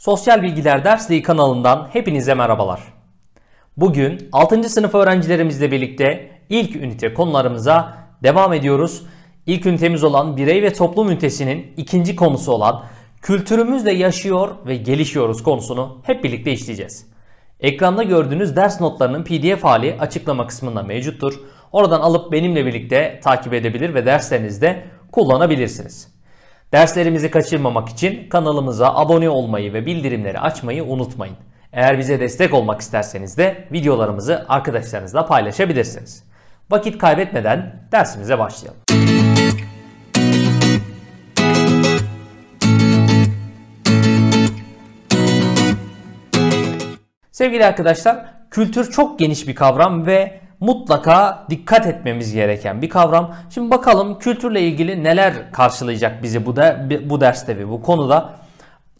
Sosyal Bilgiler Dersliği kanalından hepinize merhabalar. Bugün 6. sınıf öğrencilerimizle birlikte ilk ünite konularımıza devam ediyoruz. İlk ünitemiz olan birey ve toplum ünitesinin ikinci konusu olan kültürümüzle yaşıyor ve gelişiyoruz konusunu hep birlikte işleyeceğiz. Ekranda gördüğünüz ders notlarının pdf hali açıklama kısmında mevcuttur. Oradan alıp benimle birlikte takip edebilir ve derslerinizde kullanabilirsiniz. Derslerimizi kaçırmamak için kanalımıza abone olmayı ve bildirimleri açmayı unutmayın. Eğer bize destek olmak isterseniz de videolarımızı arkadaşlarınızla paylaşabilirsiniz. Vakit kaybetmeden dersimize başlayalım. Sevgili arkadaşlar, kültür çok geniş bir kavram ve mutlaka dikkat etmemiz gereken bir kavram. Şimdi bakalım kültürle ilgili neler karşılayacak bizi bu, de, bu derste ve bu konuda.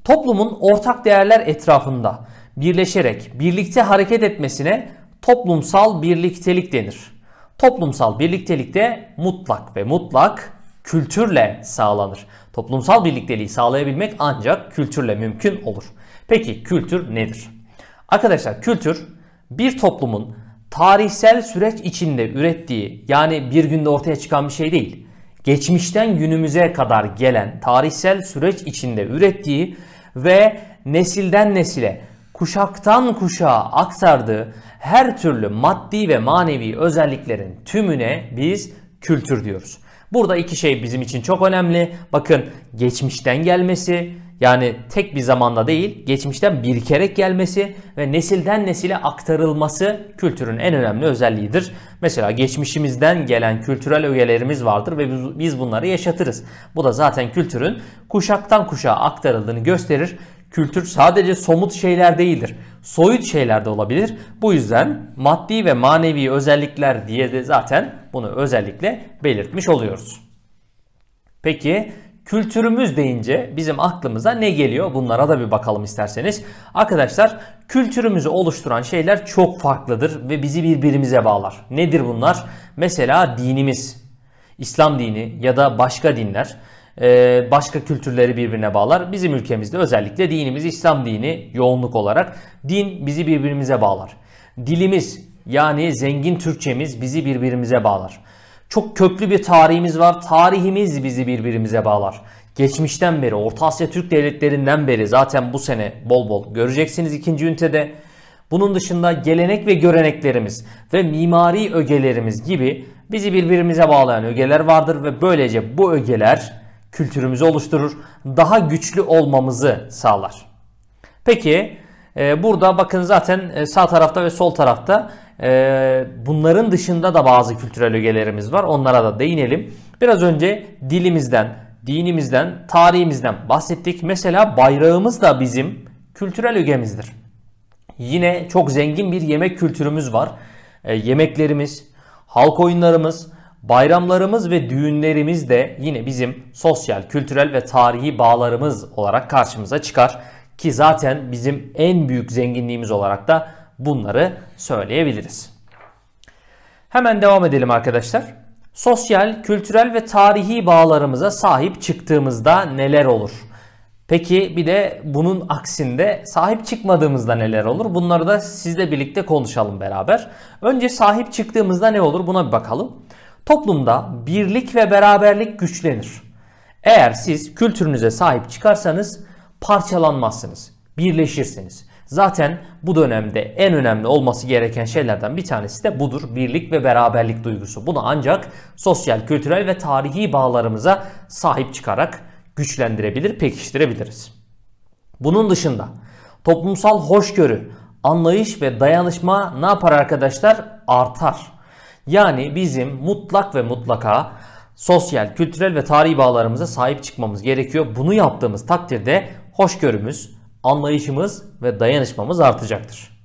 Toplumun ortak değerler etrafında birleşerek birlikte hareket etmesine toplumsal birliktelik denir. Toplumsal birliktelik de mutlak ve mutlak kültürle sağlanır. Toplumsal birlikteliği sağlayabilmek ancak kültürle mümkün olur. Peki kültür nedir? Arkadaşlar kültür bir toplumun tarihsel süreç içinde ürettiği yani bir günde ortaya çıkan bir şey değil. Geçmişten günümüze kadar gelen tarihsel süreç içinde ürettiği ve nesilden nesile, kuşaktan kuşağa aktardığı her türlü maddi ve manevi özelliklerin tümüne biz kültür diyoruz. Burada iki şey bizim için çok önemli. Bakın geçmişten gelmesi, yani tek bir zamanda değil, geçmişten bir kere gelmesi ve nesilden nesile aktarılması kültürün en önemli özelliğidir. Mesela geçmişimizden gelen kültürel ögelerimiz vardır ve biz bunları yaşatırız. Bu da zaten kültürün kuşaktan kuşağa aktarıldığını gösterir. Kültür sadece somut şeyler değildir. Soyut şeyler de olabilir. Bu yüzden maddi ve manevi özellikler diye de zaten bunu özellikle belirtmiş oluyoruz. Peki Kültürümüz deyince bizim aklımıza ne geliyor? Bunlara da bir bakalım isterseniz. Arkadaşlar kültürümüzü oluşturan şeyler çok farklıdır ve bizi birbirimize bağlar. Nedir bunlar? Mesela dinimiz, İslam dini ya da başka dinler e, başka kültürleri birbirine bağlar. Bizim ülkemizde özellikle dinimiz İslam dini yoğunluk olarak. Din bizi birbirimize bağlar. Dilimiz yani zengin Türkçemiz bizi birbirimize bağlar. Çok köklü bir tarihimiz var. Tarihimiz bizi birbirimize bağlar. Geçmişten beri Orta Asya Türk devletlerinden beri zaten bu sene bol bol göreceksiniz ikinci ünitede. Bunun dışında gelenek ve göreneklerimiz ve mimari ögelerimiz gibi bizi birbirimize bağlayan ögeler vardır ve böylece bu ögeler kültürümüzü oluşturur, daha güçlü olmamızı sağlar. Peki e, burada bakın zaten e, sağ tarafta ve sol tarafta e, bunların dışında da bazı kültürel ögelerimiz var. Onlara da değinelim. Biraz önce dilimizden, dinimizden, tarihimizden bahsettik. Mesela bayrağımız da bizim kültürel ögemizdir. Yine çok zengin bir yemek kültürümüz var. E, yemeklerimiz, halk oyunlarımız, bayramlarımız ve düğünlerimiz de yine bizim sosyal, kültürel ve tarihi bağlarımız olarak karşımıza çıkar. Ki zaten bizim en büyük zenginliğimiz olarak da bunları söyleyebiliriz. Hemen devam edelim arkadaşlar. Sosyal, kültürel ve tarihi bağlarımıza sahip çıktığımızda neler olur? Peki bir de bunun aksinde sahip çıkmadığımızda neler olur? Bunları da sizle birlikte konuşalım beraber. Önce sahip çıktığımızda ne olur buna bir bakalım. Toplumda birlik ve beraberlik güçlenir. Eğer siz kültürünüze sahip çıkarsanız parçalanmazsınız, birleşirsiniz. Zaten bu dönemde en önemli olması gereken şeylerden bir tanesi de budur. Birlik ve beraberlik duygusu. Bunu ancak sosyal, kültürel ve tarihi bağlarımıza sahip çıkarak güçlendirebilir, pekiştirebiliriz. Bunun dışında toplumsal hoşgörü, anlayış ve dayanışma ne yapar arkadaşlar? Artar. Yani bizim mutlak ve mutlaka sosyal, kültürel ve tarihi bağlarımıza sahip çıkmamız gerekiyor. Bunu yaptığımız takdirde hoşgörümüz, anlayışımız ve dayanışmamız artacaktır.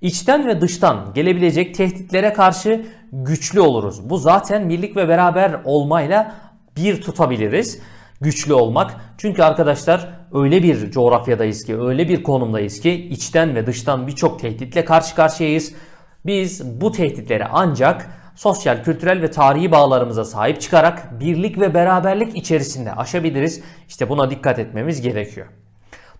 İçten ve dıştan gelebilecek tehditlere karşı güçlü oluruz. Bu zaten birlik ve beraber olmayla bir tutabiliriz. Güçlü olmak. Çünkü arkadaşlar öyle bir coğrafyadayız ki, öyle bir konumdayız ki içten ve dıştan birçok tehditle karşı karşıyayız. Biz bu tehditlere ancak sosyal, kültürel ve tarihi bağlarımıza sahip çıkarak birlik ve beraberlik içerisinde aşabiliriz. İşte buna dikkat etmemiz gerekiyor.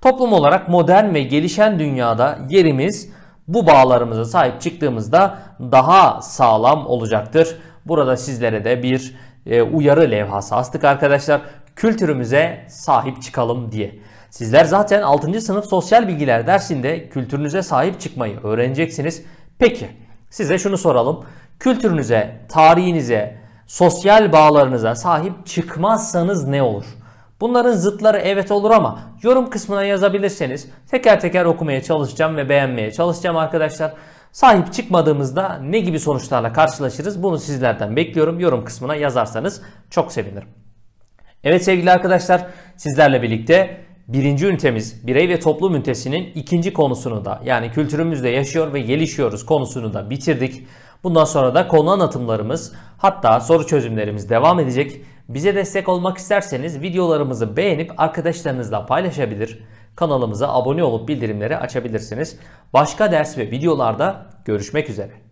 Toplum olarak modern ve gelişen dünyada yerimiz bu bağlarımıza sahip çıktığımızda daha sağlam olacaktır. Burada sizlere de bir e, uyarı levhası astık arkadaşlar. Kültürümüze sahip çıkalım diye. Sizler zaten 6. sınıf sosyal bilgiler dersinde kültürünüze sahip çıkmayı öğreneceksiniz. Peki size şunu soralım. Kültürünüze, tarihinize, sosyal bağlarınıza sahip çıkmazsanız ne olur? Bunların zıtları evet olur ama yorum kısmına yazabilirseniz teker teker okumaya çalışacağım ve beğenmeye çalışacağım arkadaşlar. Sahip çıkmadığımızda ne gibi sonuçlarla karşılaşırız bunu sizlerden bekliyorum. Yorum kısmına yazarsanız çok sevinirim. Evet sevgili arkadaşlar sizlerle birlikte birinci ünitemiz birey ve toplum ünitesinin ikinci konusunu da yani kültürümüzde yaşıyor ve gelişiyoruz konusunu da bitirdik. Bundan sonra da konu anlatımlarımız hatta soru çözümlerimiz devam edecek. Bize destek olmak isterseniz videolarımızı beğenip arkadaşlarınızla paylaşabilir, kanalımıza abone olup bildirimleri açabilirsiniz. Başka ders ve videolarda görüşmek üzere.